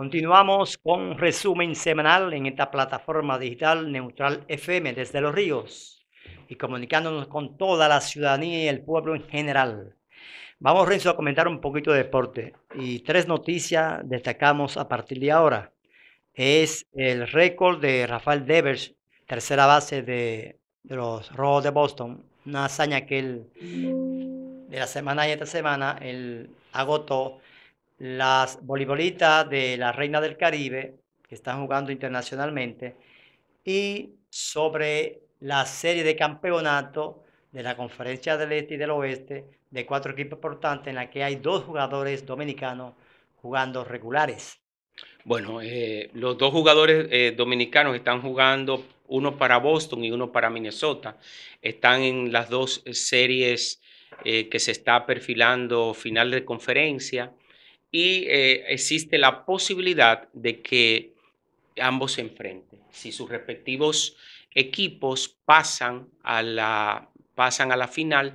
Continuamos con resumen semanal en esta plataforma digital Neutral FM desde Los Ríos y comunicándonos con toda la ciudadanía y el pueblo en general. Vamos, Renzo, a comentar un poquito de deporte y tres noticias destacamos a partir de ahora. Es el récord de Rafael Devers, tercera base de, los Rojos de Boston, una hazaña que él de la semana y esta semana él agotó las voleibolitas de la Reina del Caribe, que están jugando internacionalmente, y sobre la serie de campeonato de la Conferencia del Este y del Oeste, de cuatro equipos importantes, en la que hay dos jugadores dominicanos jugando regulares. Bueno, eh, los dos jugadores eh, dominicanos están jugando, uno para Boston y uno para Minnesota. Están en las dos series eh, que se está perfilando final de conferencia y eh, existe la posibilidad de que ambos se enfrenten. Si sus respectivos equipos pasan a la, pasan a la final,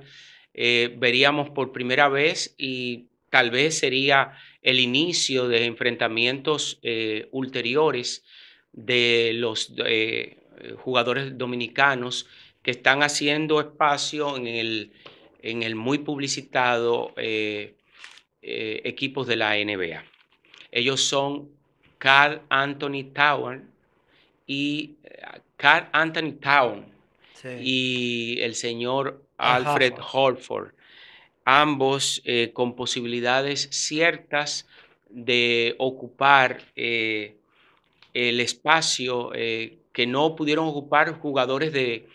eh, veríamos por primera vez y tal vez sería el inicio de enfrentamientos eh, ulteriores de los jugadores dominicanos que están haciendo espacio en el, en el muy publicitado eh, equipos de la NBA. Ellos son Carl Anthony Town y eh, Carl Anthony Town y el señor Alfred Holford. ambos eh, con posibilidades ciertas de ocupar el espacio que no pudieron ocupar jugadores de,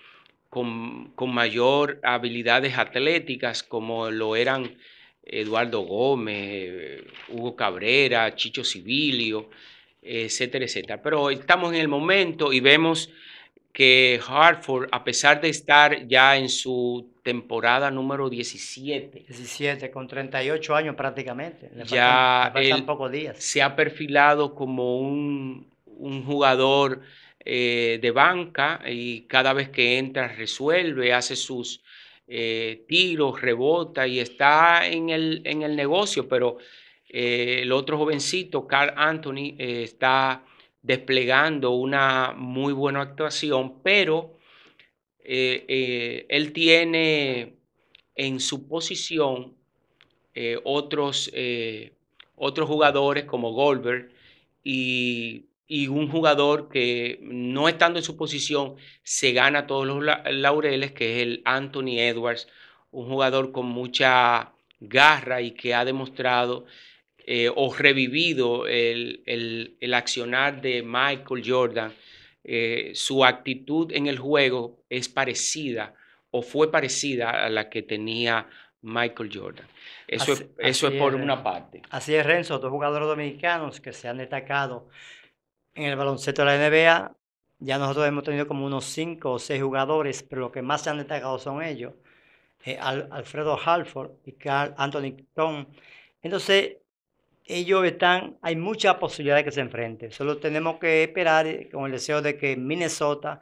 con, con mayor habilidades atléticas como lo eran Eduardo Gómez, Hugo Cabrera, Chicho Civilio, etcétera, etcétera. Pero estamos en el momento y vemos que Hartford, a pesar de estar ya en su temporada número 17. 17, con 38 años prácticamente. ya días. se ha perfilado como un, jugador eh, de banca y cada vez que entra resuelve, hace sus eh, tiros, rebota y está en el, en el negocio, pero eh, el otro jovencito, Carl Anthony, eh, está desplegando una muy buena actuación, pero él tiene en su posición otros, otros jugadores como Goldberg y y un jugador que no estando en su posición se gana todos los laureles, que es el Anthony Edwards, un jugador con mucha garra y que ha demostrado eh, o revivido el, accionar de Michael Jordan. Eh, su actitud en el juego es parecida o fue parecida a la que tenía Michael Jordan. Eso, es, eso es por una parte. Así es, Renzo, dos jugadores dominicanos que se han destacado en el baloncesto de la NBA, ya nosotros hemos tenido como unos 5 o 6 jugadores, pero lo que más se han destacado son ellos. Eh, Alfredo Halford y Carl Anthony Tom. Entonces, ellos están, hay muchas posibilidades que se enfrenten. Solo tenemos que esperar eh, con el deseo de que Minnesota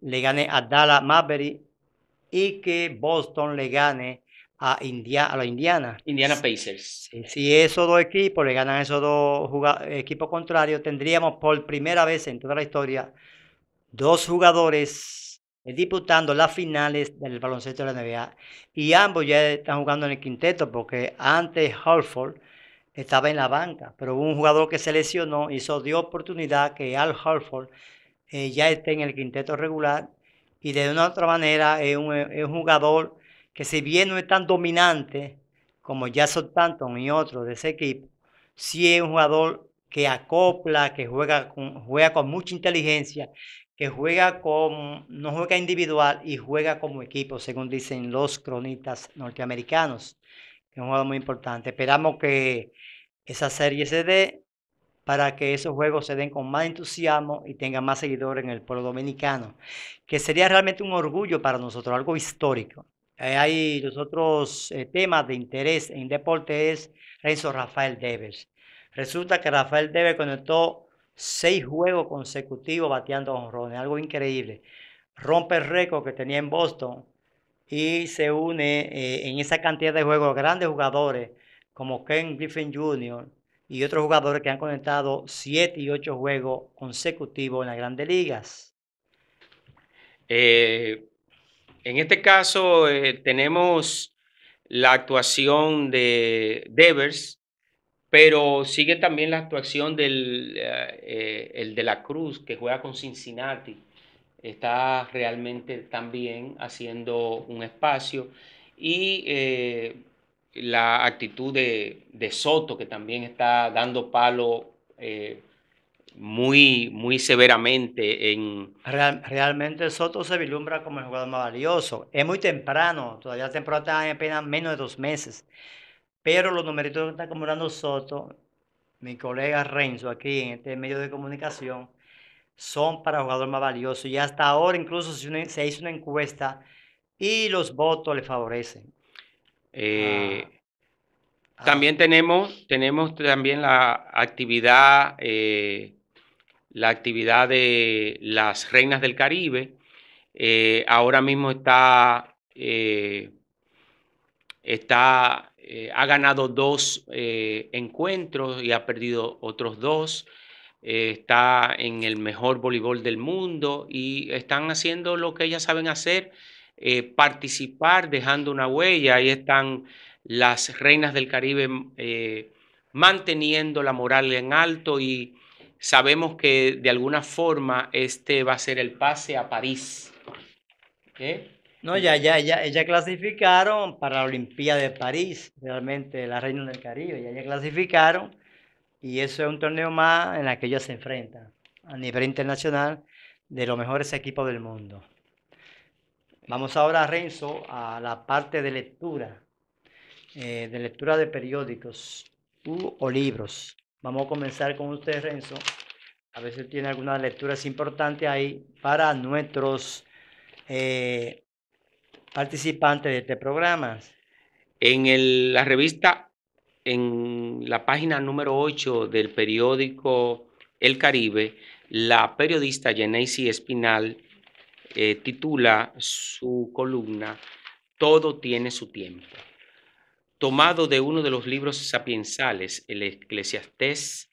le gane a Dallas Maverick y que Boston le gane a, India, a la Indiana. Indiana Pacers. Si, esos dos equipos le ganan esos dos equipos contrarios, tendríamos por primera vez en toda la historia dos jugadores disputando las finales del baloncesto de la NBA. Y ambos ya están jugando en el quinteto, porque antes Hartford estaba en la banca, pero hubo un jugador que se lesionó y eso dio oportunidad que Al Hartford eh, ya esté en el quinteto regular y de una otra manera es un, es un jugador que si bien no es tan dominante como Jason Tanton y otros de ese equipo, sí es un jugador que acopla, que juega con, juega con mucha inteligencia, que juega con, no juega individual y juega como equipo, según dicen los cronistas norteamericanos, que es un jugador muy importante. Esperamos que esa serie se dé para que esos juegos se den con más entusiasmo y tengan más seguidores en el pueblo dominicano, que sería realmente un orgullo para nosotros, algo histórico. Eh, hay los otros eh, temas de interés en deporte es Renzo Rafael Devers. Resulta que Rafael Devers conectó seis juegos consecutivos bateando honrones, algo increíble. Rompe el récord que tenía en Boston y se une eh, en esa cantidad de juegos grandes jugadores como Ken Griffin Jr. y otros jugadores que han conectado siete y ocho juegos consecutivos en las grandes ligas. Eh, en este caso eh, tenemos la actuación de Devers, pero sigue también la actuación del eh, eh, el de la Cruz, que juega con Cincinnati. Está realmente también haciendo un espacio. Y la actitud de, Soto, que también está dando palo muy, muy severamente en... realmente Soto se vislumbra como el jugador más valioso. Es muy temprano, todavía temprano, temporada apenas menos de dos meses. Pero los numeritos que está acumulando Soto, mi colega Renzo aquí en este medio de comunicación, son para jugador más valioso. Y hasta ahora incluso se, hizo una encuesta y los votos le favorecen. Eh, ah, ah. También tenemos, tenemos también la actividad eh, la actividad de las reinas del Caribe. Eh, ahora mismo está, eh, está eh, ha ganado dos encuentros y ha perdido otros dos. está en el mejor voleibol del mundo y están haciendo lo que ellas saben hacer, participar, dejando una huella. Ahí están las reinas del Caribe manteniendo la moral en alto y sabemos que de alguna forma este va a ser el pase a París. ¿Eh? No, ya, ya, ya, ya clasificaron para la Olimpiada de París, realmente la Reina del Caribe, ya, ya clasificaron y eso es un torneo más en el que ella se enfrenta a nivel internacional de los mejores equipos del mundo. Vamos ahora, Renzo, a la parte de lectura, eh, de lectura de periódicos o libros. Vamos a comenzar con usted, Renzo. A ver si tiene algunas lecturas importantes ahí para nuestros eh, participantes de este programa. En la revista, en la página número 8 del periódico El Caribe, la periodista Genesi Espinal eh, titula su columna Todo tiene su tiempo tomado de uno de los libros sapiensales, el Eclesiastés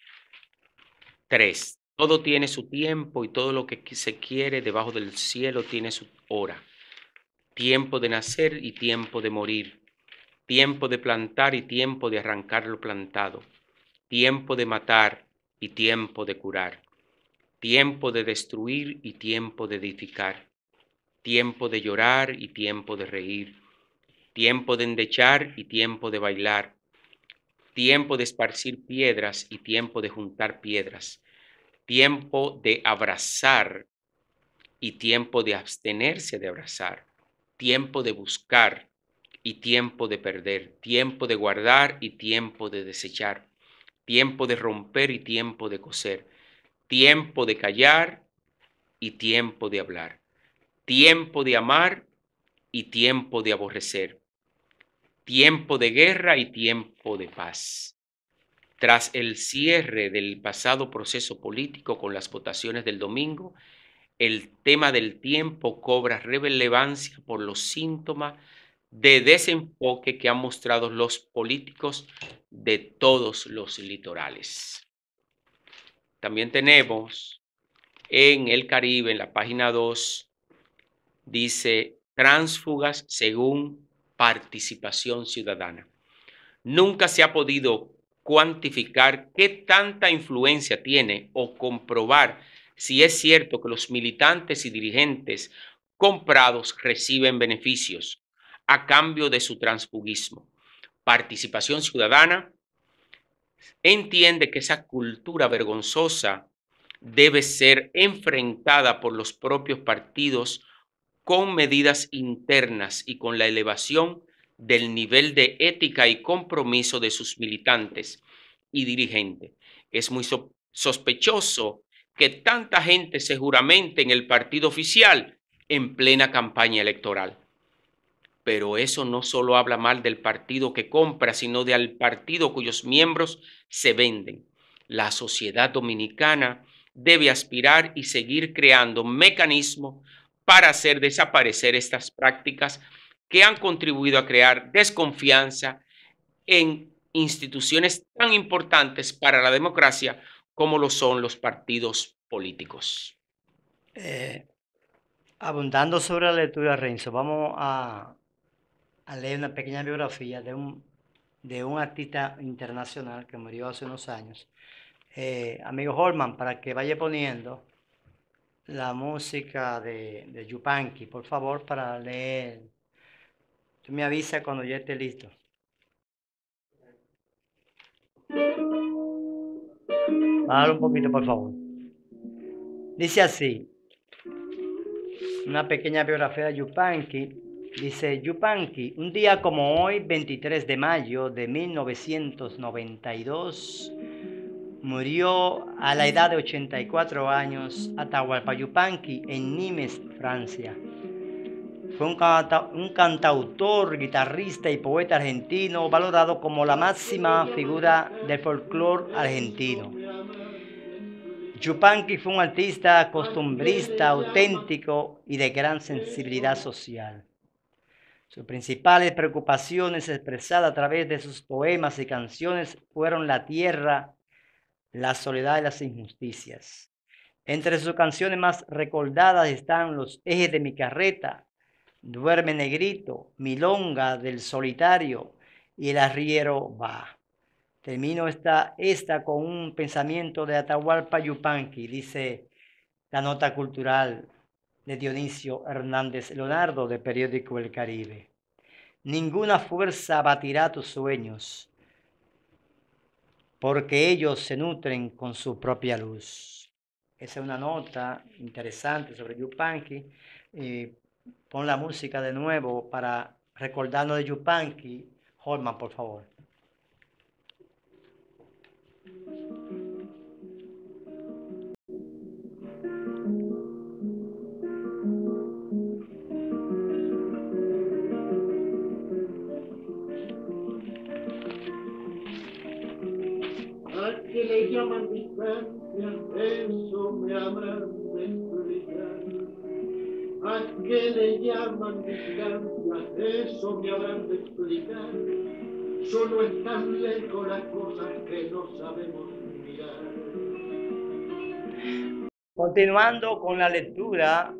3. Todo tiene su tiempo y todo lo que se quiere debajo del cielo tiene su hora. Tiempo de nacer y tiempo de morir. Tiempo de plantar y tiempo de arrancar lo plantado. Tiempo de matar y tiempo de curar. Tiempo de destruir y tiempo de edificar. Tiempo de llorar y tiempo de reír tiempo de endechar y tiempo de bailar, tiempo de esparcir piedras y tiempo de juntar piedras, tiempo de abrazar y tiempo de abstenerse de abrazar, tiempo de buscar y tiempo de perder, tiempo de guardar y tiempo de desechar, tiempo de romper y tiempo de coser, tiempo de callar y tiempo de hablar, tiempo de amar y tiempo de aborrecer, tiempo de guerra y tiempo de paz. Tras el cierre del pasado proceso político con las votaciones del domingo, el tema del tiempo cobra relevancia por los síntomas de desenfoque que han mostrado los políticos de todos los litorales. También tenemos en el Caribe, en la página 2, dice tránsfugas según participación ciudadana. Nunca se ha podido cuantificar qué tanta influencia tiene o comprobar si es cierto que los militantes y dirigentes comprados reciben beneficios a cambio de su transfugismo. Participación ciudadana entiende que esa cultura vergonzosa debe ser enfrentada por los propios partidos con medidas internas y con la elevación del nivel de ética y compromiso de sus militantes y dirigentes. Es muy sospechoso que tanta gente se juramente en el partido oficial en plena campaña electoral. Pero eso no solo habla mal del partido que compra, sino del partido cuyos miembros se venden. La sociedad dominicana debe aspirar y seguir creando mecanismos para hacer desaparecer estas prácticas que han contribuido a crear desconfianza en instituciones tan importantes para la democracia como lo son los partidos políticos. Eh, abundando sobre la lectura, Renzo, vamos a, leer una pequeña biografía de un, de un artista internacional que murió hace unos años. Eh, amigo Holman, para que vaya poniendo la música de, Yupanqui, por favor, para leer. Tú me avisas cuando ya esté listo. Para un poquito, por favor. Dice así, una pequeña biografía de Yupanqui. Dice Yupanqui, un día como hoy, 23 de mayo de 1992, Murió a la edad de 84 años Yupanqui en Nimes, Francia. Fue un, cantautor, guitarrista y poeta argentino valorado como la máxima figura del folclore argentino. Yupanqui fue un artista costumbrista, auténtico y de gran sensibilidad social. Sus principales preocupaciones expresadas a través de sus poemas y canciones fueron la tierra, la soledad y las injusticias. Entre sus canciones más recordadas están Los ejes de mi carreta, Duerme negrito, Milonga del solitario y El arriero va. Termino esta, esta con un pensamiento de Atahualpa Yupanqui, dice la nota cultural de Dionisio Hernández Leonardo de periódico El Caribe. Ninguna fuerza batirá tus sueños porque ellos se nutren con su propia luz. Esa es una nota interesante sobre Yupanqui. Eh, pon la música de nuevo para recordarnos de Yupanqui. Holman, por favor. le llaman Eso explicar. Solo que no sabemos Continuando con la lectura,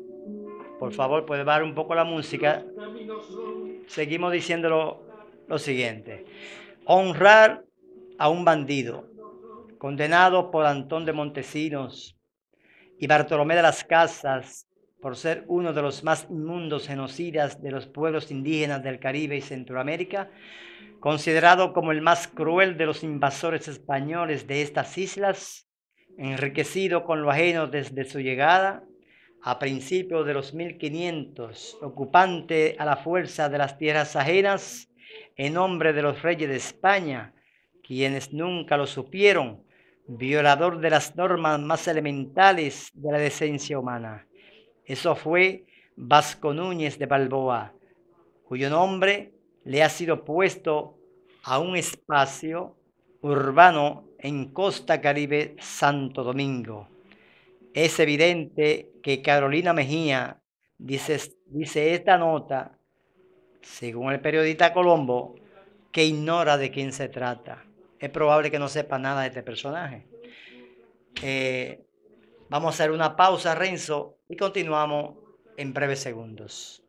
por favor, puede bajar un poco la música. Seguimos diciendo lo siguiente. Honrar a un bandido condenado por Antón de Montesinos y Bartolomé de las Casas por ser uno de los más inmundos genocidas de los pueblos indígenas del Caribe y Centroamérica, considerado como el más cruel de los invasores españoles de estas islas, enriquecido con lo ajeno desde su llegada, a principios de los 1500, ocupante a la fuerza de las tierras ajenas, en nombre de los reyes de España, quienes nunca lo supieron, violador de las normas más elementales de la decencia humana. Eso fue Vasco Núñez de Balboa, cuyo nombre le ha sido puesto a un espacio urbano en Costa Caribe, Santo Domingo. Es evidente que Carolina Mejía dice, esta nota, según el periodista Colombo, que ignora de quién se trata es probable que no sepa nada de este personaje. Eh, vamos a hacer una pausa, Renzo, y continuamos en breves segundos.